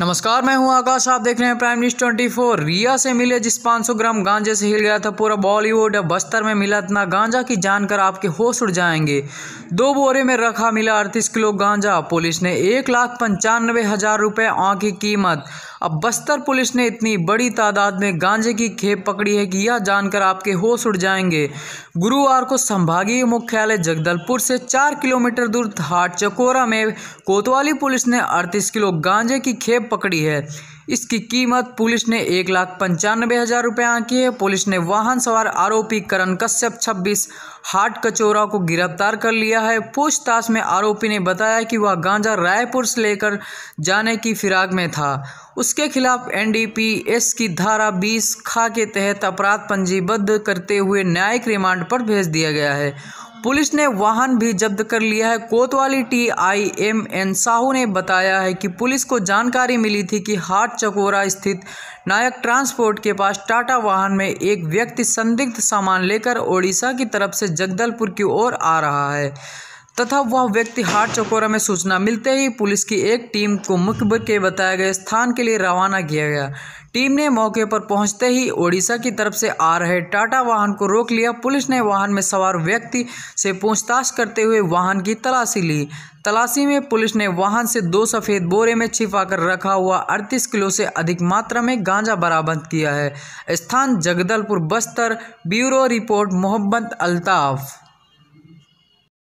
नमस्कार मैं हूं आकाश आप देख रहे हैं प्राइम न्यूज 24 रिया से मिले जिस 500 ग्राम गांजे से हिल गया था पूरा बॉलीवुड अब बस्तर में मिला इतना गांजा की जानकर आपके होश उड़ जाएंगे दो बोरे में रखा मिला अड़तीस किलो गांजा पुलिस ने एक लाख पंचानवे हज़ार रुपये आँख की कीमत अब बस्तर पुलिस ने इतनी बड़ी तादाद में गांजे की खेप पकड़ी है कि यह जानकर आपके होश उड़ जाएंगे गुरुवार को संभागीय मुख्यालय जगदलपुर से चार किलोमीटर दूर हाट चकोरा में कोतवाली पुलिस ने अड़तीस किलो गांजे की खेप पकड़ी है इसकी कीमत पुलिस ने एक लाख पंचानबे हज़ार रुपये आंकी है पुलिस ने वाहन सवार आरोपी करण कश्यप छब्बीस हाट कचोरा को गिरफ्तार कर लिया है पूछताछ में आरोपी ने बताया कि वह गांजा रायपुर से लेकर जाने की फिराक में था उसके खिलाफ एनडीपीएस की धारा 20 खा के तहत अपराध पंजीबद्ध करते हुए न्यायिक रिमांड पर भेज दिया गया है पुलिस ने वाहन भी जब्त कर लिया है कोतवाली T I M N Sahu ने बताया है कि पुलिस को जानकारी मिली थी कि हाट चकोरा स्थित नायक ट्रांसपोर्ट के पास टाटा वाहन में एक व्यक्ति संदिग्ध सामान लेकर ओडिशा की तरफ से जगदलपुर की ओर आ रहा है तथा वह व्यक्ति हाट चकोरा में सूचना मिलते ही पुलिस की एक टीम को मुखबिर के बताए गए स्थान के लिए रवाना किया गया टीम ने मौके पर पहुंचते ही ओडिशा की तरफ से आ रहे टाटा वाहन को रोक लिया पुलिस ने वाहन में सवार व्यक्ति से पूछताछ करते हुए वाहन की तलाशी ली तलाशी में पुलिस ने वाहन से दो सफ़ेद बोरे में छिपाकर रखा हुआ अड़तीस किलो से अधिक मात्रा में गांजा बरामद किया है स्थान जगदलपुर बस्तर ब्यूरो रिपोर्ट मोहम्मद अल्ताफ़